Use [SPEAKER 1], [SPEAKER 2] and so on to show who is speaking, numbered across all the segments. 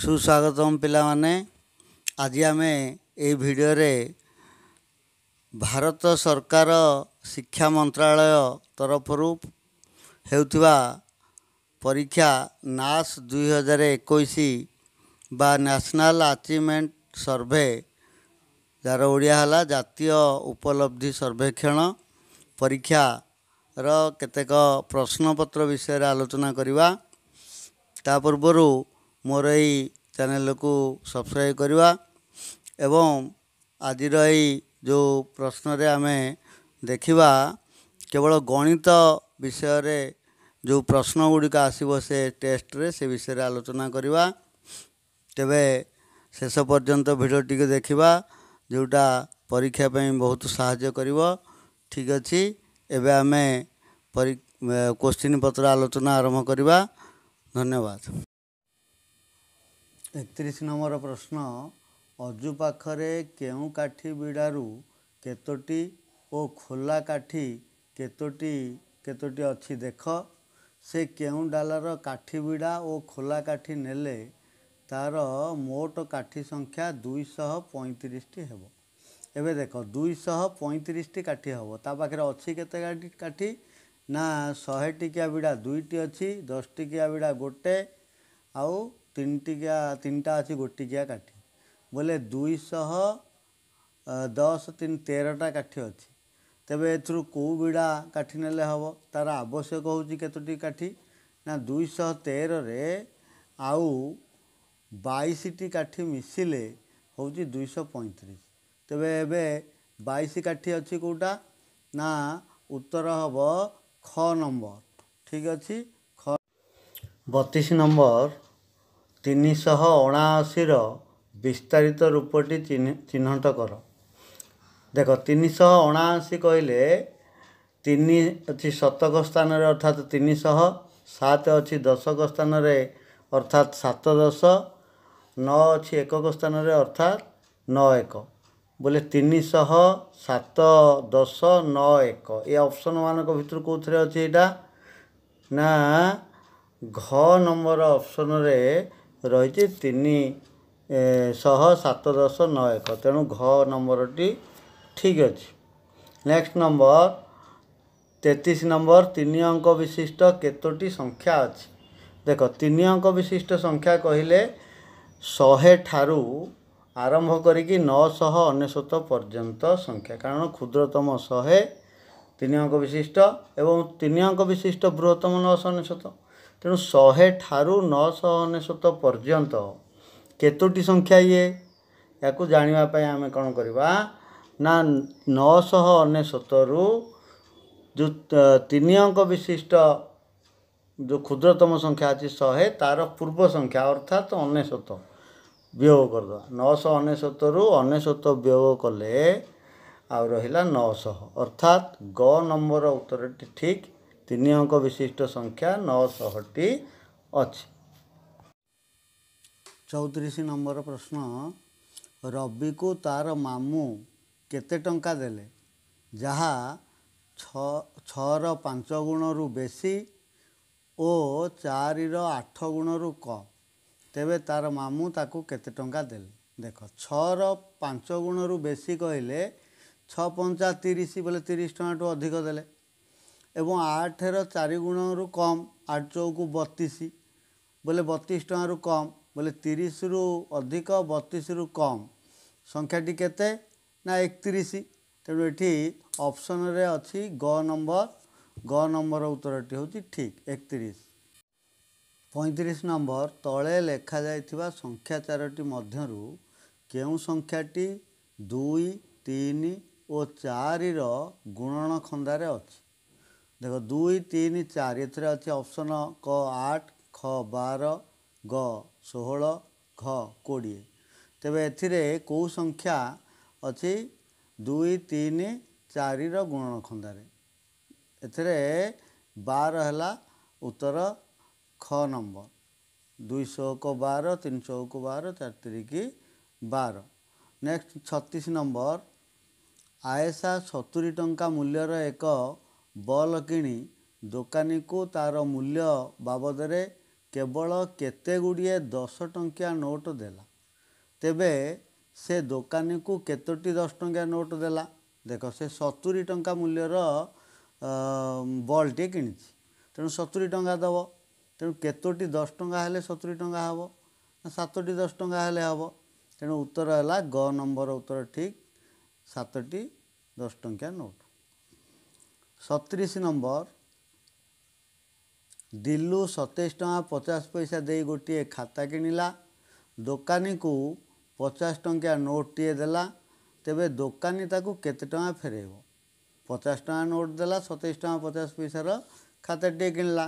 [SPEAKER 1] ସୁସ୍ୱାଗତମ ପିଲାମାନେ ଆଜି ଆମେ ଏଇ ଭିଡ଼ିଓରେ ଭାରତ ସରକାର ଶିକ୍ଷା ମନ୍ତ୍ରାଳୟ ତରଫରୁ ହେଉଥିବା ପରୀକ୍ଷା ନାସ୍ ଦୁଇହଜାର ଏକୋଇଶ ବା ନ୍ୟାସନାଲ୍ ଆଚିଭମେଣ୍ଟ ସର୍ଭେ ଯାହାର ଓଡ଼ିଆ ହେଲା ଜାତୀୟ ଉପଲବ୍ଧି ସର୍ବେକ୍ଷଣ ପରୀକ୍ଷାର କେତେକ ପ୍ରଶ୍ନପତ୍ର ବିଷୟରେ ଆଲୋଚନା କରିବା ତା ପୂର୍ବରୁ ମୋର ଏଇ ଚ୍ୟାନେଲକୁ ସବସ୍କ୍ରାଇବ୍ କରିବା ଏବଂ ଆଜିର ଏଇ ଯେଉଁ ପ୍ରଶ୍ନରେ ଆମେ ଦେଖିବା କେବଳ ଗଣିତ ବିଷୟରେ ଯେଉଁ ପ୍ରଶ୍ନ ଗୁଡ଼ିକ ଆସିବ ସେ ଟେଷ୍ଟରେ ସେ ବିଷୟରେ ଆଲୋଚନା କରିବା ତେବେ ଶେଷ ପର୍ଯ୍ୟନ୍ତ ଭିଡ଼ିଓଟିକୁ ଦେଖିବା ଯେଉଁଟା ପରୀକ୍ଷା ପାଇଁ ବହୁତ ସାହାଯ୍ୟ କରିବ ଠିକ୍ ଅଛି ଏବେ ଆମେ କୋଶ୍ଚିନ୍ ପତ୍ର ଆଲୋଚନା ଆରମ୍ଭ କରିବା ଧନ୍ୟବାଦ ଏକତିରିଶ ନମ୍ବର ପ୍ରଶ୍ନ ଅଜୁ ପାଖରେ କେଉଁ କାଠି ବିଡ଼ାରୁ କେତୋଟି ଓ ଖୋଲା କାଠି କେତୋଟି କେତୋଟି ଅଛି ଦେଖ ସେ କେଉଁ ଡାଲର କାଠି ବିଡ଼ା ଓ ଖୋଲା କାଠି ନେଲେ ତା'ର ମୋଟ କାଠି ସଂଖ୍ୟା ଦୁଇଶହ ପଇଁତିରିଶଟି ହେବ ଏବେ ଦେଖ ଦୁଇଶହ ପଇଁତିରିଶଟି କାଠି ହେବ ତା ପାଖରେ ଅଛି କେତେ କାଠି କାଠି ନା ଶହେ ଟିକିଆ ବିଡ଼ା ଦୁଇଟି ଅଛି ଦଶ ଟିକିଆ ବିଡ଼ା ଗୋଟେ ଆଉ ତିନିଟିକିଆ ତିନିଟା ଅଛି ଗୋଟିକିଆ କାଠି ବୋଲେ ଦୁଇଶହ ଦଶ ତିନି ତେରଟା କାଠି ଅଛି ତେବେ ଏଥିରୁ କେଉଁ ବିଡ଼ା କାଠି ନେଲେ ହେବ ତା'ର ଆବଶ୍ୟକ ହେଉଛି କେତୋଟି କାଠି ନା ଦୁଇଶହ ତେରରେ ଆଉ ବାଇଶଟି କାଠି ମିଶିଲେ ହେଉଛି ଦୁଇଶହ ପଇଁତିରିଶ ତେବେ ଏବେ ବାଇଶ କାଠି ଅଛି କେଉଁଟା ନା ଉତ୍ତର ହେବ ଖ ନମ୍ବର ଠିକ୍ ଅଛି ଖ ବତିଶ ନମ୍ବର ତିନିଶହ ଅଣାଅଶୀର ବିସ୍ତାରିତ ରୂପଟି ଚିହ୍ନଟ କର ଦେଖ ତିନିଶହ ଅଣାଅଶୀ କହିଲେ ତିନି ଅଛି ଶତକ ସ୍ଥାନରେ ଅର୍ଥାତ୍ ତିନିଶହ ସାତ ଅଛି ଦଶକ ସ୍ଥାନରେ ଅର୍ଥାତ୍ ସାତ ଦଶ ନଅ ଅଛି ଏକକ ସ୍ଥାନରେ ଅର୍ଥାତ୍ ନଅ ଏକ ବୋଲେ ତିନିଶହ ସାତ ଦଶ ନଅ ଏକ ଏ ମାନଙ୍କ ଭିତରୁ କେଉଁଥିରେ ଅଛି ଏଇଟା ନା ଘ ନମ୍ବର ଅପ୍ସନ୍ରେ ରହିଛି ତିନି ଶହ ସାତ ଦଶ ନଅ ଏକ ତେଣୁ ଘ ନମ୍ବରଟି ଠିକ୍ ଅଛି ନେକ୍ସଟ ନମ୍ବର ତେତିଶ ନମ୍ବର ତିନି ଅଙ୍କ ବିଶିଷ୍ଟ କେତୋଟି ସଂଖ୍ୟା ଅଛି ଦେଖ ତିନି ଅଙ୍କ ବିଶିଷ୍ଟ ସଂଖ୍ୟା କହିଲେ ଶହେ ଠାରୁ ଆରମ୍ଭ କରିକି ନଅଶହ ଅନେଶ୍ୱତ ପର୍ଯ୍ୟନ୍ତ ସଂଖ୍ୟା କାରଣ କ୍ଷୁଦ୍ରତମ ଶହେ ତିନି ଅଙ୍କ ବିଶିଷ୍ଟ ଏବଂ ତିନି ଅଙ୍କ ବିଶିଷ୍ଟ ବୃହତ୍ତମ ନଅଶହ ଅନେଶ୍ୱତ ତେଣୁ ଶହେଠାରୁ ନଅଶହ ଅନେଶ୍ୱତ ପର୍ଯ୍ୟନ୍ତ କେତୋଟି ସଂଖ୍ୟା ଇଏ ୟାକୁ ଜାଣିବା ପାଇଁ ଆମେ କ'ଣ କରିବା ନା ନଅଶହ ଅନେଶ୍ୱତରୁ ଯେଉଁ ତିନି ଅଙ୍କ ବିଶିଷ୍ଟ ଯେଉଁ କ୍ଷୁଦ୍ରତମ ସଂଖ୍ୟା ଅଛି ଶହେ ତା'ର ପୂର୍ବ ସଂଖ୍ୟା ଅର୍ଥାତ୍ ଅନେଶ୍ୱତ ବିୟୋଗ କରିଦେବା ନଅଶହ ଅନେଶ୍ୱତରୁ ଅନେଶ୍ୱତ ବିୟୋଗ କଲେ ଆଉ ରହିଲା ନଅଶହ ଅର୍ଥାତ୍ ଗ ନମ୍ବର ଉତ୍ତରଟି ଠିକ୍ ତିନି ଅଙ୍କ ବିଶିଷ୍ଟ ସଂଖ୍ୟା ନଅଶହଟି ଅଛି ଚଉତିରିଶ ନମ୍ବର ପ୍ରଶ୍ନ ରବିକୁ ତା'ର ମାମୁଁ କେତେ ଟଙ୍କା ଦେଲେ ଯାହା ଛଅ ଛଅର ପାଞ୍ଚ ଗୁଣରୁ ବେଶୀ ଓ ଚାରିର ଆଠ ଗୁଣରୁ କମ୍ ତେବେ ତା'ର ମାମୁଁ ତାକୁ କେତେ ଟଙ୍କା ଦେଲେ ଦେଖ ଛଅର ପାଞ୍ଚ ଗୁଣରୁ ବେଶୀ କହିଲେ ଛଅ ପଞ୍ଚା ତିରିଶ ବୋଲେ ତିରିଶ ଟଙ୍କାଠୁ ଅଧିକ ଦେଲେ ଏବଂ ଆଠର ଚାରି ଗୁଣରୁ କମ୍ ଆଠ ଚଉକୁ ବତିଶ ବୋଲେ ବତିଶ ଟଙ୍କାରୁ କମ୍ ବୋଲେ ତିରିଶରୁ ଅଧିକ ବତିଶରୁ କମ୍ ସଂଖ୍ୟାଟି କେତେ ନା ଏକତିରିଶ ତେଣୁ ଏଠି ଅପସନ୍ରେ ଅଛି ଗ ନମ୍ବର ଗ ନମ୍ବର ଉତ୍ତରଟି ହେଉଛି ଠିକ୍ ଏକତିରିଶ ପଇଁତିରିଶ ନମ୍ବର ତଳେ ଲେଖାଯାଇଥିବା ସଂଖ୍ୟା ଚାରୋଟି ମଧ୍ୟରୁ କେଉଁ ସଂଖ୍ୟାଟି ଦୁଇ ତିନି ଓ ଚାରିର ଗୁଣନ ଖନ୍ଦାରେ ଅଛି ଦେଖ ଦୁଇ ତିନି ଚାରି ଏଥିରେ ଅଛି ଅପସନ୍ କ ଆଠ ଖ ବାର ଗ ଷୋହଳ ଘ କୋଡ଼ିଏ ତେବେ ଏଥିରେ କେଉଁ ସଂଖ୍ୟା ଅଛି ଦୁଇ ତିନି ଚାରିର ଗୁଣନ ଖନ୍ଦାରେ ଏଥିରେ ବାର ହେଲା ଉତ୍ତର ଖ ନମ୍ବର ଦୁଇଶହକ ବାର ତିନିଶହକ ବାର ଚାରି ତିରିକି ବାର ନେକ୍ସଟ ଛତିଶ ନମ୍ବର ଆୟସା ସତୁରୀ ଟଙ୍କା ମୂଲ୍ୟର ଏକ ବଲ୍ କିଣି ଦୋକାନୀକୁ ତା'ର ମୂଲ୍ୟ ବାବଦରେ କେବଳ କେତେ ଗୁଡ଼ିଏ ଦଶ ଟଙ୍କିଆ ନୋଟ୍ ଦେଲା ତେବେ ସେ ଦୋକାନୀକୁ କେତୋଟି ଦଶ ଟଙ୍କିଆ ନୋଟ୍ ଦେଲା ଦେଖ ସେ ସତୁରି ଟଙ୍କା ମୂଲ୍ୟର ବଲ୍ଟିଏ କିଣିଛି ତେଣୁ ସତୁରି ଟଙ୍କା ଦେବ ତେଣୁ କେତୋଟି ଦଶ ଟଙ୍କା ହେଲେ ସତୁରି ଟଙ୍କା ହେବ ନା ସାତଟି ଦଶ ଟଙ୍କା ହେଲେ ହେବ ତେଣୁ ଉତ୍ତର ହେଲା ଗ ନମ୍ବର ଉତ୍ତର ଠିକ୍ ସାତଟି ଦଶ ଟଙ୍କିଆ ନୋଟ୍ ସତିରିଶ ନମ୍ବର ଦିଲୁ ସତେଇଶ ଟଙ୍କା ପଚାଶ ପଇସା ଦେଇ ଗୋଟିଏ ଖାତା କିଣିଲା ଦୋକାନୀକୁ ପଚାଶ ଟଙ୍କିଆ ନୋଟ୍ଟିଏ ଦେଲା ତେବେ ଦୋକାନୀ ତାକୁ କେତେ ଟଙ୍କା ଫେରାଇବ ପଚାଶ ଟଙ୍କା ନୋଟ୍ ଦେଲା ସତେଇଶ ଟଙ୍କା ପଚାଶ ପଇସାର ଖାତାଟିଏ କିଣିଲା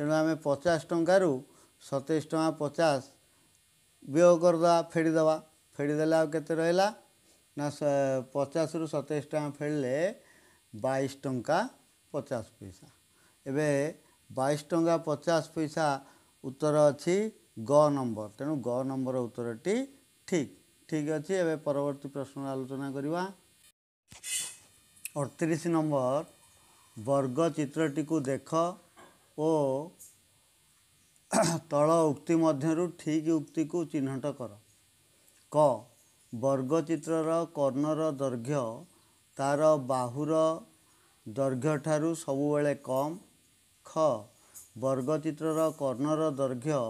[SPEAKER 1] ତେଣୁ ଆମେ ପଚାଶ ଟଙ୍କାରୁ ସତେଇଶ ଟଙ୍କା ପଚାଶ ବ୍ୟୟ କରିଦେବା ଫେଡ଼ିଦେବା ଫେଡ଼ିଦେଲେ ଆଉ କେତେ ରହିଲା ନା ପଚାଶରୁ ସତେଇଶ ଟଙ୍କା ଫେଡ଼ିଲେ ବାଇଶ ଟଙ୍କା ପଚାଶ ପଇସା ଏବେ ବାଇଶ ଟଙ୍କା ପଚାଶ ପଇସା ଉତ୍ତର ଅଛି ଗ ନମ୍ବର ତେଣୁ ଗ ନମ୍ବର ଉତ୍ତରଟି ଠିକ୍ ଠିକ୍ ଅଛି ଏବେ ପରବର୍ତ୍ତୀ ପ୍ରଶ୍ନର ଆଲୋଚନା କରିବା ଅଠତିରିଶ ନମ୍ବର ବର୍ଗ ଚିତ୍ରଟିକୁ ଦେଖ ଓ ତଳ ଉକ୍ତି ମଧ୍ୟରୁ ଠିକ୍ ଉକ୍ତିକୁ ଚିହ୍ନଟ କର କ ବର୍ଗଚିତ୍ରର କର୍ଣ୍ଣର ଦୈର୍ଘ୍ୟ ତା'ର ବାହୁର ଦୈର୍ଘ୍ୟ ଠାରୁ ସବୁବେଳେ କମ୍ ଖ ବର୍ଗଚିତ୍ରର କର୍ଣ୍ଣର ଦୈର୍ଘ୍ୟ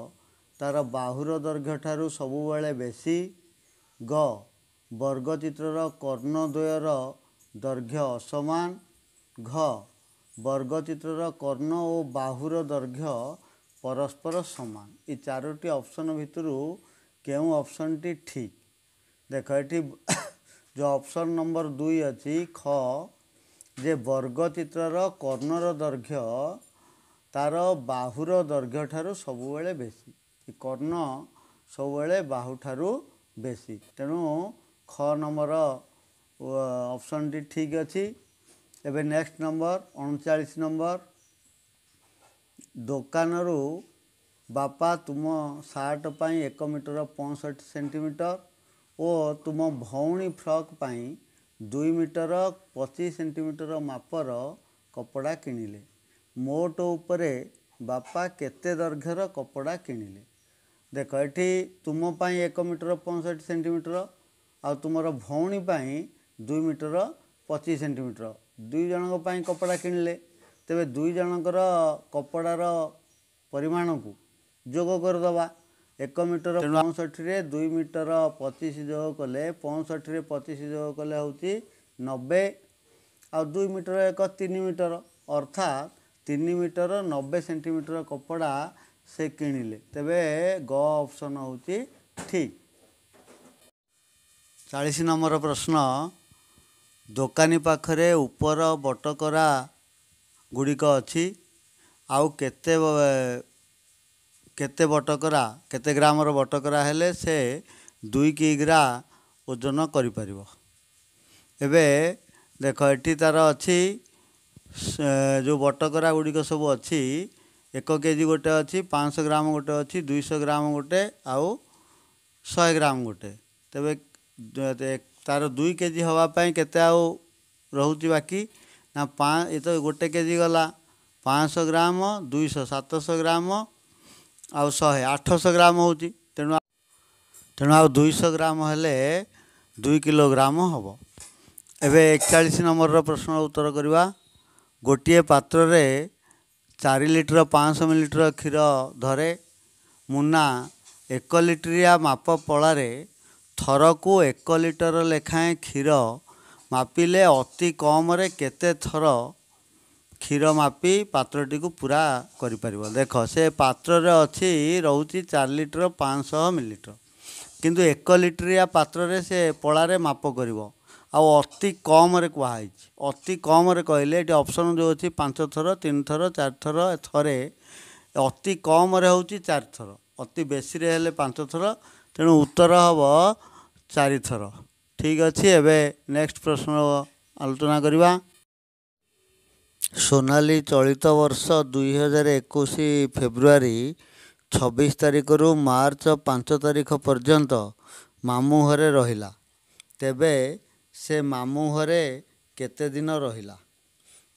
[SPEAKER 1] ତା'ର ବାହୁର ଦୈର୍ଘ୍ୟ ଠାରୁ ସବୁବେଳେ ବେଶୀ ଗ ବର୍ଗଚିତ୍ରର ଦ୍ୱୟର ଦୈର୍ଘ୍ୟ ଅସମାନ ଘ ବର୍ଗଚିତ୍ରର କର୍ଣ୍ଣ ଓ ବାହୁର ଦୈର୍ଘ୍ୟ ପରସ୍ପର ସମାନ ଏ ଚାରୋଟି ଅପସନ୍ ଭିତରୁ କେଉଁ ଅପସନ୍ଟି ଠିକ୍ ଦେଖ ଏଠି ଯେଉଁ ଅପସନ୍ ନମ୍ବର ଦୁଇ ଅଛି ଖ ଯେ ବର୍ଗଚିତ୍ରର କର୍ଣ୍ଣର ଦୈର୍ଘ୍ୟ ତା'ର ବାହୁର ଦୈର୍ଘ୍ୟ ଠାରୁ ସବୁବେଳେ ବେଶୀ କର୍ଣ୍ଣ ସବୁବେଳେ ବାହୁଠାରୁ ବେଶୀ ତେଣୁ ଖ ନମ୍ବର ଅପସନ୍ଟି ଠିକ୍ ଅଛି ଏବେ ନେକ୍ସଟ ନମ୍ବର ଅଣଚାଳିଶ ନମ୍ବର ଦୋକାନରୁ ବାପା ତୁମ ସାର୍ଟ ପାଇଁ ଏକ ମିଟର ପଞ୍ଚଷଠି ସେଣ୍ଟିମିଟର ଓ ତୁମ ଭଉଣୀ ଫ୍ରକ୍ ପାଇଁ ଦୁଇ ମିଟର ପଚିଶ ସେଣ୍ଟିମିଟର ମାପର କପଡ଼ା କିଣିଲେ ମୋଟ ଉପରେ ବାପା କେତେ ଦୈର୍ଘ୍ୟର କପଡ଼ା କିଣିଲେ ଦେଖ ଏଠି ତୁମ ପାଇଁ ଏକ ମିଟର ପଞ୍ଚଷଠି ସେଣ୍ଟିମିଟର ଆଉ ତୁମର ଭଉଣୀ ପାଇଁ ଦୁଇ ମିଟର ପଚିଶ ସେଣ୍ଟିମିଟର ଦୁଇ ଜଣଙ୍କ ପାଇଁ କପଡ଼ା କିଣିଲେ ତେବେ ଦୁଇ ଜଣଙ୍କର କପଡ଼ାର ପରିମାଣକୁ ଯୋଗ କରିଦେବା ଏକ ମିଟର ପଞ୍ଚଷଠିରେ ଦୁଇ ମିଟର ପଚିଶ ଯୋଗ କଲେ ପଞ୍ଚଷଠିରେ ପଚିଶ ଯୋଗ କଲେ ହେଉଛି ନବେ ଆଉ ଦୁଇ ମିଟର ଏକ ତିନି ମିଟର ଅର୍ଥାତ୍ ତିନି ମିଟର ନବେ ସେଣ୍ଟିମିଟର କପଡ଼ା ସେ କିଣିଲେ ତେବେ ଗ ଅପସନ୍ ହେଉଛି ଠିକ୍ ଚାଳିଶ ନମ୍ବର ପ୍ରଶ୍ନ ଦୋକାନୀ ପାଖରେ ଉପର ବଟକରା ଗୁଡ଼ିକ ଅଛି ଆଉ କେତେ କେତେ ବଟକରା କେତେ ଗ୍ରାମର ବଟକରା ହେଲେ ସେ ଦୁଇ କିଗ୍ରା ଓଜନ କରିପାରିବ ଏବେ ଦେଖ ଏଠି ତା'ର ଅଛି ଯେଉଁ ବଟକରା ଗୁଡ଼ିକ ସବୁ ଅଛି ଏକ କେ ଜି ଗୋଟେ ଅଛି ପାଞ୍ଚଶହ ଗ୍ରାମ ଗୋଟେ ଅଛି ଦୁଇଶହ ଗ୍ରାମ ଗୋଟେ ଆଉ ଶହେ ଗ୍ରାମ ଗୋଟେ ତେବେ ତା'ର ଦୁଇ କେ ଜି ହେବା ପାଇଁ କେତେ ଆଉ ରହୁଛି ବାକି ନା ପା ଏ ତ ଗୋଟେ କେ ଜି ଗଲା ପାଞ୍ଚଶହ ଗ୍ରାମ ଦୁଇଶହ ସାତଶହ ଗ୍ରାମ ଆଉ ଶହେ ଆଠଶହ ଗ୍ରାମ ହେଉଛି ତେଣୁ ତେଣୁ ଆଉ ଦୁଇଶହ ଗ୍ରାମ ହେଲେ ଦୁଇ କିଲୋଗ୍ରାମ ହେବ ଏବେ ଏକଚାଳିଶ ନମ୍ବରର ପ୍ରଶ୍ନର ଉତ୍ତର କରିବା ଗୋଟିଏ ପାତ୍ରରେ ଚାରି ଲିଟର ପାଞ୍ଚଶହ ମିଲିଟର କ୍ଷୀର ଧରେ ମୁନା ଏକ ଲିଟରିଆ ମାପ ପଳାରେ ଥରକୁ ଏକ ଲିଟର ଲେଖାଏଁ କ୍ଷୀର ମାପିଲେ ଅତି କମ୍ରେ କେତେ ଥର କ୍ଷୀର ମାପି ପାତ୍ରଟିକୁ ପୁରା କରିପାରିବ ଦେଖ ସେ ପାତ୍ରରେ ଅଛି ରହୁଛି ଚାରି ଲିଟର ପାଞ୍ଚଶହ ମିଲିଲିଟର କିନ୍ତୁ ଏକ ଲିଟରିଆ ପାତ୍ରରେ ସେ ପଳାରେ ମାପ କରିବ ଆଉ ଅତି କମ୍ରେ କୁହାହେଇଛି ଅତି କମ୍ରେ କହିଲେ ଏଠି ଅପସନ୍ ଯେଉଁ ଅଛି ପାଞ୍ଚ ଥର ତିନି ଥର ଚାରି ଥର ଥରେ ଅତି କମ୍ରେ ହେଉଛି ଚାରି ଥର ଅତି ବେଶୀରେ ହେଲେ ପାଞ୍ଚ ଥର ତେଣୁ ଉତ୍ତର ହେବ ଚାରିଥର ଠିକ୍ ଅଛି ଏବେ ନେକ୍ସଟ୍ ପ୍ରଶ୍ନ ଆଲୋଚନା କରିବା ସୋନାଲି ଚଳିତ ବର୍ଷ ଦୁଇହଜାର ଏକୋଇଶ ଫେବୃଆରୀ ଛବିଶ ତାରିଖରୁ ମାର୍ଚ୍ଚ ପାଞ୍ଚ ତାରିଖ ପର୍ଯ୍ୟନ୍ତ ମାମୁଁ ଘରେ ରହିଲା ତେବେ ସେ ମାମୁଁ ଘରେ କେତେ ଦିନ ରହିଲା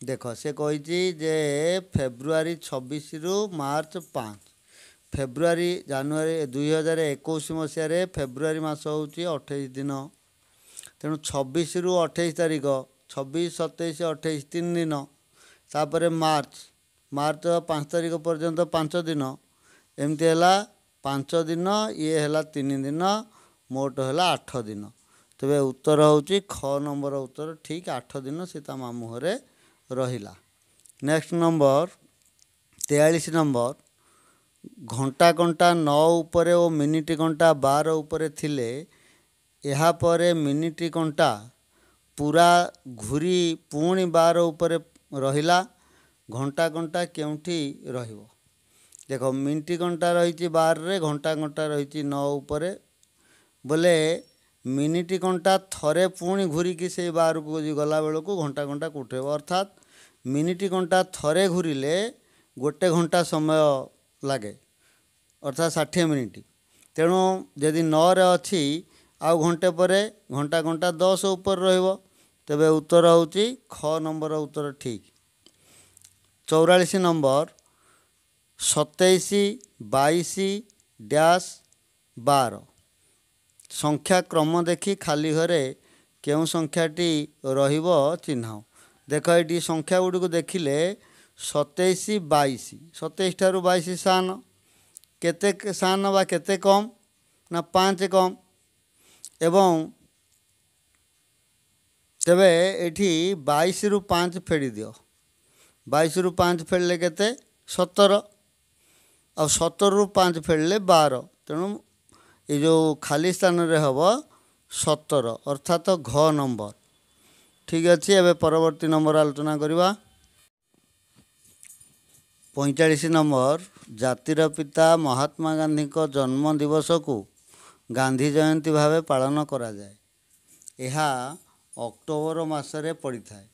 [SPEAKER 1] ଦେଖ ସେ କହିଛି ଯେ ଫେବୃଆରୀ ଛବିଶରୁ ମାର୍ଚ୍ଚ ପାଞ୍ଚ ଫେବୃଆରୀ ଜାନୁଆରୀ ଦୁଇହଜାର ଏକୋଇଶ ମସିହାରେ ଫେବୃଆରୀ ମାସ ହେଉଛି ଅଠେଇଶ ଦିନ ତେଣୁ ଛବିଶରୁ ଅଠେଇଶ ତାରିଖ ଛବିଶ ସତେଇଶ ଅଠେଇଶ ତିନି ଦିନ ତାପରେ ମାର୍ଚ୍ଚ ମାର୍ଚ୍ଚ ପାଞ୍ଚ ତାରିଖ ପର୍ଯ୍ୟନ୍ତ ପାଞ୍ଚ ଦିନ ଏମିତି ହେଲା ପାଞ୍ଚ ଦିନ ଇଏ ହେଲା ତିନି ଦିନ ମୋଟ ହେଲା ଆଠ ଦିନ ତେବେ ଉତ୍ତର ହେଉଛି ଖ ନମ୍ବର ଉତ୍ତର ଠିକ୍ ଆଠ ଦିନ ସେ ତା ମା ମୁହଁରେ ରହିଲା ନେକ୍ସଟ ନମ୍ବର ତେୟାଳିଶ ନମ୍ବର ଘଣ୍ଟା କଣ୍ଟା ନଅ ଉପରେ ଓ ମିନିଟ୍ କଣ୍ଟା ବାର ଉପରେ ଥିଲେ ଏହାପରେ ମିନିଟ୍ କଣ୍ଟା ପୁରା ଘୁରି ପୁଣି ବାର ଉପରେ ରହିଲା ଘଣ୍ଟା ଘଣ୍ଟା କେଉଁଠି ରହିବ ଦେଖ ମିନିଟି ଘଣ୍ଟା ରହିଛି ବାରରେ ଘଣ୍ଟା ଘଣ୍ଟା ରହିଛି ନଅ ଉପରେ ବୋଲେ ମିନିଟି ଘଣ୍ଟା ଥରେ ପୁଣି ଘୁରିକି ସେଇ ବାରକୁ ଗଲାବେଳକୁ ଘଣ୍ଟା ଘଣ୍ଟା କୁଠେଇବ ଅର୍ଥାତ୍ ମିନିଟି ଘଣ୍ଟା ଥରେ ଘୁରିଲେ ଗୋଟେ ଘଣ୍ଟା ସମୟ ଲାଗେ ଅର୍ଥାତ୍ ଷାଠିଏ ମିନିଟ୍ ତେଣୁ ଯଦି ନଅରେ ଅଛି ଆଉ ଘଣ୍ଟେ ପରେ ଘଣ୍ଟା ଘଣ୍ଟା ଦଶ ଉପରେ ରହିବ ତେବେ ଉତ୍ତର ହେଉଛି ଖ ନମ୍ବର ଉତ୍ତର ଠିକ୍ ଚଉରାଳିଶ ନମ୍ବର ସତେଇଶ ବାଇଶ ଡ୍ୟାସ୍ ବାର ସଂଖ୍ୟା କ୍ରମ ଦେଖି ଖାଲି ଘରେ କେଉଁ ସଂଖ୍ୟାଟି ରହିବ ଚିହ୍ନ ଦେଖ ଏଠି ସଂଖ୍ୟାଗୁଡ଼ିକୁ ଦେଖିଲେ ସତେଇଶ ବାଇଶ ସତେଇଶ ଠାରୁ ବାଇଶ ସାନ କେତେ ସାନ ବା କେତେ କମ୍ ନା ପାଞ୍ଚ କମ୍ ଏବଂ ତେବେ ଏଠି ବାଇଶରୁ ପାଞ୍ଚ ଫେଡ଼ି ଦିଅ ବାଇଶରୁ ପାଞ୍ଚ ଫେଡ଼ିଲେ କେତେ ସତର ଆଉ ସତରରୁ ପାଞ୍ଚ ଫେଡ଼ିଲେ ବାର ତେଣୁ ଏ ଯେଉଁ ଖାଲି ସ୍ଥାନରେ ହେବ ସତର ଅର୍ଥାତ ଘ ନମ୍ବର ଠିକ୍ ଅଛି ଏବେ ପରବର୍ତ୍ତୀ ନମ୍ବର ଆଲୋଚନା କରିବା ପଇଁଚାଳିଶ ନମ୍ବର ଜାତିର ପିତା ମହାତ୍ମା ଗାନ୍ଧୀଙ୍କ ଜନ୍ମ ଦିବସକୁ ଗାନ୍ଧୀ ଜୟନ୍ତୀ ଭାବେ ପାଳନ କରାଯାଏ ଏହା ଅକ୍ଟୋବର ମାସରେ ପଡ଼ିଥାଏ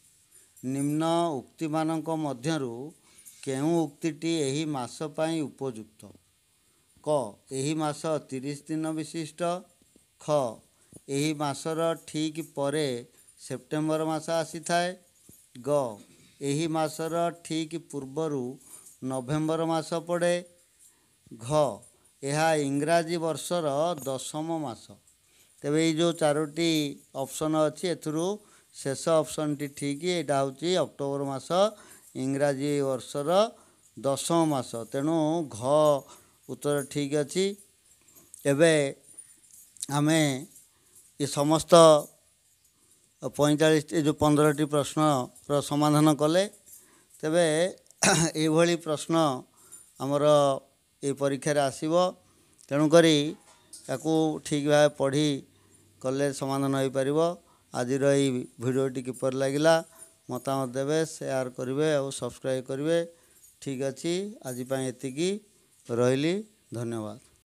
[SPEAKER 1] ନିମ୍ନ ଉକ୍ତିମାନଙ୍କ ମଧ୍ୟରୁ କେଉଁ ଉକ୍ତିଟି ଏହି ମାସ ପାଇଁ ଉପଯୁକ୍ତ କ ଏହି ମାସ ତିରିଶ ଦିନ ବିଶିଷ୍ଟ ଖ ଏହି ମାସର ଠିକ୍ ପରେ ସେପ୍ଟେମ୍ବର ମାସ ଆସିଥାଏ ଗ ଏହି ମାସର ଠିକ୍ ପୂର୍ବରୁ ନଭେମ୍ବର ମାସ ପଡ଼େ ଘ ଏହା ଇଂରାଜୀ ବର୍ଷର ଦଶମ ମାସ ତେବେ ଏଇ ଯେଉଁ ଚାରୋଟି ଅପସନ୍ ଅଛି ଏଥିରୁ ଶେଷ ଅପସନ୍ଟି ଠିକ୍ ଏଇଟା ହେଉଛି ଅକ୍ଟୋବର ମାସ ଇଂରାଜୀ ବର୍ଷର ଦଶମ ମାସ ତେଣୁ ଘ ଉତ୍ତର ଠିକ୍ ଅଛି ଏବେ ଆମେ ଏ ସମସ୍ତ ପଇଁଚାଳିଶଟି ଯେଉଁ ପନ୍ଦରଟି ପ୍ରଶ୍ନର ସମାଧାନ କଲେ ତେବେ ଏଇଭଳି ପ୍ରଶ୍ନ ଆମର ଏ ପରୀକ୍ଷାରେ ଆସିବ ତେଣୁକରି ତାକୁ ଠିକ୍ ଭାବେ ପଢ଼ି କଲେ ସମାଧାନ ହୋଇପାରିବ ଆଜିର ଏହି ଭିଡ଼ିଓଟି କିପରି ଲାଗିଲା ମତାମତ ଦେବେ ସେୟାର କରିବେ ଆଉ ସବସ୍କ୍ରାଇବ୍ କରିବେ ଠିକ୍ ଅଛି ଆଜି ପାଇଁ ଏତିକି ରହିଲି ଧନ୍ୟବାଦ